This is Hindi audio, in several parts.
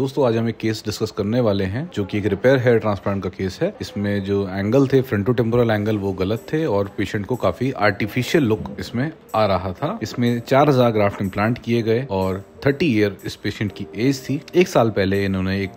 दोस्तों आज हम एक केस डिस्कस करने वाले हैं जो कि एक रिपेयर हेयर ट्रांसप्लांट का केस है इसमें जो एंगल थे फ्रंटो टेम्पोरल एंगल वो गलत थे और पेशेंट को काफी आर्टिफिशियल लुक इसमें आ रहा था इसमें चार हजार ग्राफ्ट इम्प्लांट किए गए और 30 ईयर इस पेशेंट की एज थी एक साल पहले इन्होंने एक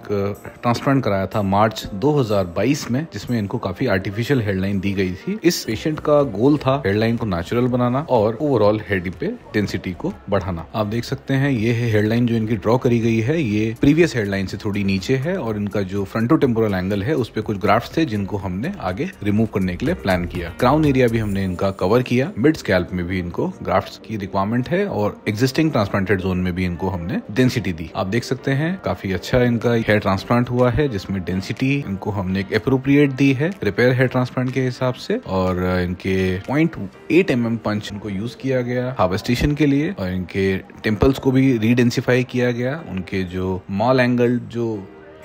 ट्रांसप्लांट कराया था मार्च 2022 में जिसमें इनको काफी आर्टिफिशियल हेडलाइन दी गई थी इस पेशेंट का गोल था हेडलाइन को नेचुरल बनाना और ओवरऑल हेड पे डेंसिटी को बढ़ाना आप देख सकते हैं ये है हेडलाइन जो इनकी ड्रॉ करी गई है ये प्रीवियस हेडलाइन से थोड़ी नीचे है और इनका जो फ्रंटो टेम्पोरल एंगल है उस पर कुछ ग्राफ्ट थे जिनको हमने आगे रिमूव करने के लिए प्लान किया क्राउन एरिया भी हमने इनका कवर किया मिड स्कैल्प में भी इनको ग्राफ्ट की रिक्वायरमेंट है और एग्जिस्टिंग ट्रांसप्लांटेड जोन में भी इनको हमने डेंसिटी दी आप देख सकते हैं काफी अच्छा इनका हेयर ट्रांसप्लांट हुआ है जिसमें डेंसिटी इनको हमने एक अप्रोप्रिएट दी है रिपेयर हेयर ट्रांसप्लांट के हिसाब से और इनके point eight M M punch इनको यूज किया गया हार्वेस्टेशन के लिए और इनके टेम्पल्स को भी रिडेंसीफाई किया गया उनके जो मॉल एंगल जो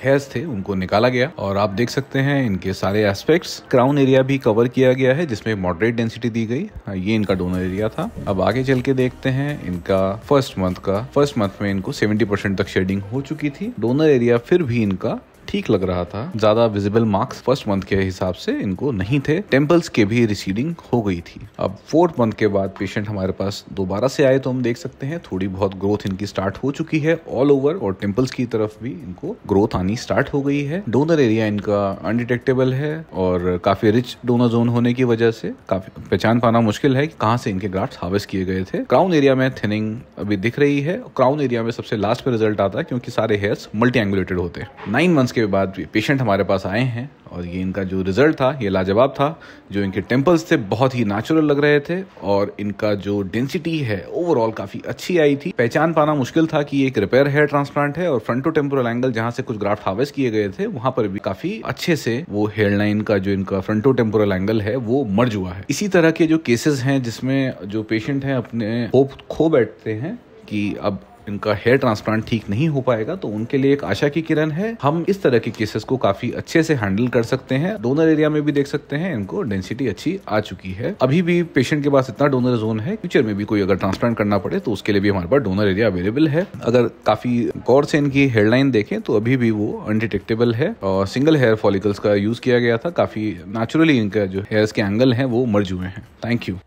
हेयर्स थे उनको निकाला गया और आप देख सकते हैं इनके सारे एस्पेक्ट्स क्राउन एरिया भी कवर किया गया है जिसमें मॉडरेट डेंसिटी दी गई हाँ, ये इनका डोनर एरिया था अब आगे चल के देखते हैं इनका फर्स्ट मंथ का फर्स्ट मंथ में इनको सेवेंटी तक शेडिंग हो चुकी थी डोनर एरिया फिर भी इनका ठीक लग रहा था ज्यादा विजिबल मार्क्स फर्स्ट मंथ के हिसाब से इनको नहीं थे टेम्पल्स के भी रिसीडिंग हो गई थी अब फोर्थ मंथ के बाद पेशेंट हमारे पास दोबारा से आए तो हम देख सकते हैं थोड़ी बहुत ग्रोथ इनकी स्टार्ट हो चुकी है ऑल ओवर और टेम्पल्स की तरफ भी इनको ग्रोथ आनी स्टार्ट हो गई है डोनर एरिया इनका अनडिटेक्टेबल है और काफी रिच डोनर जोन होने की वजह से काफी पहचान पाना मुश्किल है कि कहाँ से इनके ग्राफ्ट हार्वेस्ट किए गए थे क्राउन एरिया में थिनिंग अभी दिख रही है क्राउन एरिया में सबसे लास्ट में रिजल्ट आता है क्योंकि सारे हेयर्स मल्टी एंगुलेटेड होते हैं नाइन मंथ्स के बाद पेशेंट हमारे पास आए हैं और ये इनका जो रिज़ल्ट था ये लाजवाब था जो इनके टेम्पल्स थे बहुत ही नेचुरल लग रहे थे और इनका जो डेंसिटी है ओवरऑल काफ़ी अच्छी आई थी पहचान पाना मुश्किल था कि एक रिपेयर हेयर ट्रांसप्लांट है और फ्रंटो टेम्पोरल एंगल जहाँ से कुछ ग्राफ्ट हार्वेस्ट किए गए थे वहाँ पर भी काफ़ी अच्छे से वो हेयर लाइन का जो इनका फ्रंटो टेम्पोरल एंगल है वो मर्ज हुआ है इसी तरह के जो केसेज हैं जिसमें जो पेशेंट हैं अपने होप खो बैठते हैं कि अब इनका हेयर ट्रांसप्लांट ठीक नहीं हो पाएगा तो उनके लिए एक आशा की किरण है हम इस तरह के केसेस को काफी अच्छे से हैंडल कर सकते हैं डोनर एरिया में भी देख सकते हैं इनको डेंसिटी अच्छी आ चुकी है अभी भी पेशेंट के पास इतना डोनर जोन है फ्यूचर में भी कोई अगर ट्रांसप्लांट करना पड़े तो उसके लिए भी हमारे पास डोनर एरिया अवेलेबल है अगर काफी गौर से इनकी हेडलाइन देखें तो अभी भी वो अनडिटेक्टेबल है और सिंगल हेयर फॉलिकल्स का यूज किया गया था काफी नेचुरली इनका जो हेयर्स के एंगल है वो मर्ज हुए हैं थैंक यू